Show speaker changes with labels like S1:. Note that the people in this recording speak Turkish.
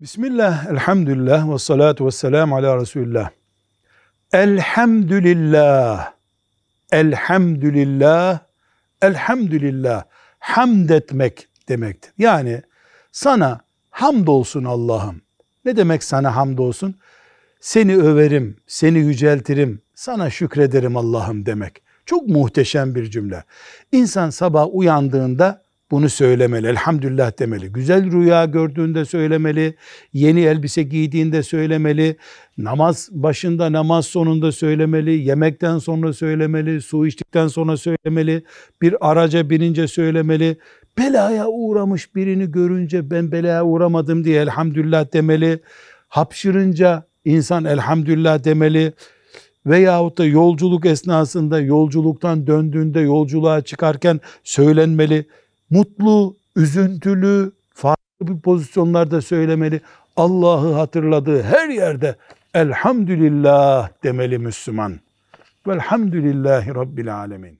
S1: Bismillah, elhamdülillah ve salatu ve selamu ala Resulullah. Elhamdülillah, elhamdülillah, elhamdülillah. Hamd etmek demektir. Yani sana olsun Allah'ım. Ne demek sana olsun? Seni överim, seni yüceltirim, sana şükrederim Allah'ım demek. Çok muhteşem bir cümle. İnsan sabah uyandığında bunu söylemeli, elhamdülillah demeli. Güzel rüya gördüğünde söylemeli, yeni elbise giydiğinde söylemeli, namaz başında, namaz sonunda söylemeli, yemekten sonra söylemeli, su içtikten sonra söylemeli, bir araca binince söylemeli, belaya uğramış birini görünce ben belaya uğramadım diye elhamdülillah demeli, hapşırınca insan elhamdülillah demeli, veyahut da yolculuk esnasında yolculuktan döndüğünde yolculuğa çıkarken söylenmeli mutlu, üzüntülü, farklı bir pozisyonlarda söylemeli. Allah'ı hatırladığı her yerde elhamdülillah demeli Müslüman. Velhamdülillahi Rabbil Alemin.